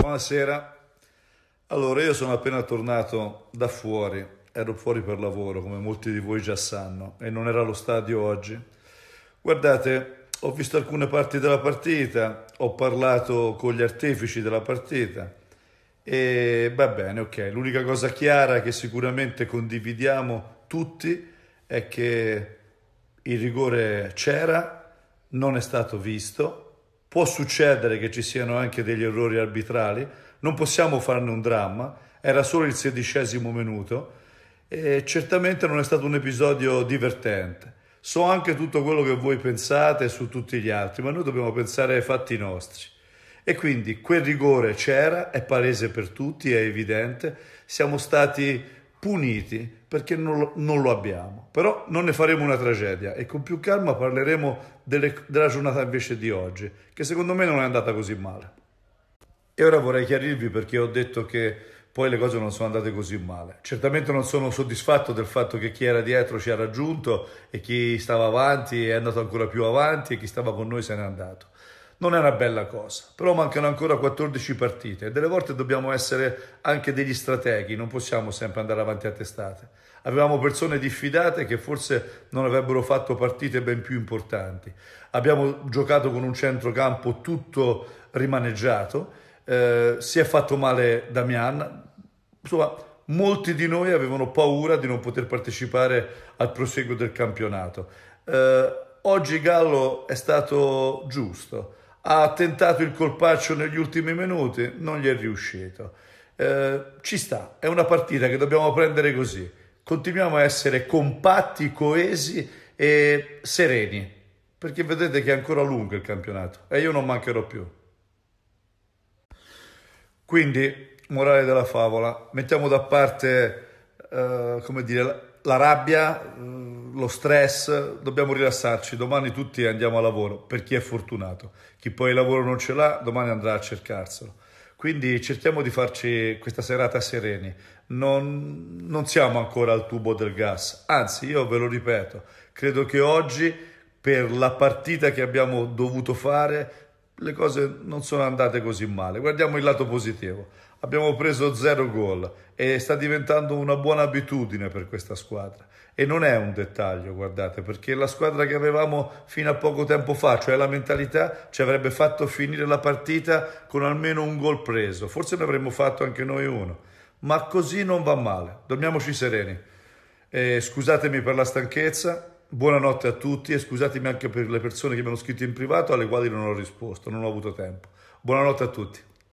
Buonasera. Allora, io sono appena tornato da fuori, ero fuori per lavoro, come molti di voi già sanno, e non era allo stadio oggi. Guardate, ho visto alcune parti della partita, ho parlato con gli artefici della partita e va bene, ok. L'unica cosa chiara che sicuramente condividiamo tutti è che il rigore c'era, non è stato visto Può succedere che ci siano anche degli errori arbitrali, non possiamo farne un dramma, era solo il sedicesimo minuto e certamente non è stato un episodio divertente. So anche tutto quello che voi pensate su tutti gli altri, ma noi dobbiamo pensare ai fatti nostri. E quindi quel rigore c'era, è palese per tutti, è evidente, siamo stati puniti perché non lo, non lo, abbiamo. Però non ne faremo una tragedia e con più calma parleremo delle, della giornata invece di oggi, che secondo me non è andata così male. E ora vorrei chiarirvi perché ho detto che poi le cose non sono andate così male. Certamente non sono soddisfatto del fatto che chi era dietro ci ha raggiunto e chi stava avanti è andato ancora più avanti e chi stava con noi se n'è andato non è una bella cosa, però mancano ancora 14 partite e delle volte dobbiamo essere anche degli strateghi, non possiamo sempre andare avanti a testate. Avevamo persone diffidate che forse non avrebbero fatto partite ben più importanti. Abbiamo giocato con un centrocampo tutto rimaneggiato, eh, si è fatto male Damian, insomma molti di noi avevano paura di non poter partecipare al proseguo del campionato. Eh, oggi Gallo è stato giusto, ha tentato il colpaccio negli ultimi minuti, non gli è riuscito. Eh, ci sta, è una partita che dobbiamo prendere così. Continuiamo a essere compatti, coesi e sereni, perché vedete che è ancora lungo il campionato e io non mancherò più. Quindi, morale della favola, mettiamo da parte eh, come dire, la, la rabbia. Eh, lo stress, dobbiamo rilassarci, domani tutti andiamo a lavoro, per chi è fortunato, chi poi il lavoro non ce l'ha, domani andrà a cercarselo. Quindi cerchiamo di farci questa serata sereni, non, non siamo ancora al tubo del gas, anzi io ve lo ripeto, credo che oggi per la partita che abbiamo dovuto fare le cose non sono andate così male, guardiamo il lato positivo abbiamo preso zero gol e sta diventando una buona abitudine per questa squadra. E non è un dettaglio, guardate, perché la squadra che avevamo fino a poco tempo fa, cioè la mentalità, ci avrebbe fatto finire la partita con almeno un gol preso. Forse ne avremmo fatto anche noi uno. Ma così non va male, dormiamoci sereni. Eh, scusatemi per la stanchezza, buonanotte a tutti e scusatemi anche per le persone che mi hanno scritto in privato alle quali non ho risposto, non ho avuto tempo. Buonanotte a tutti.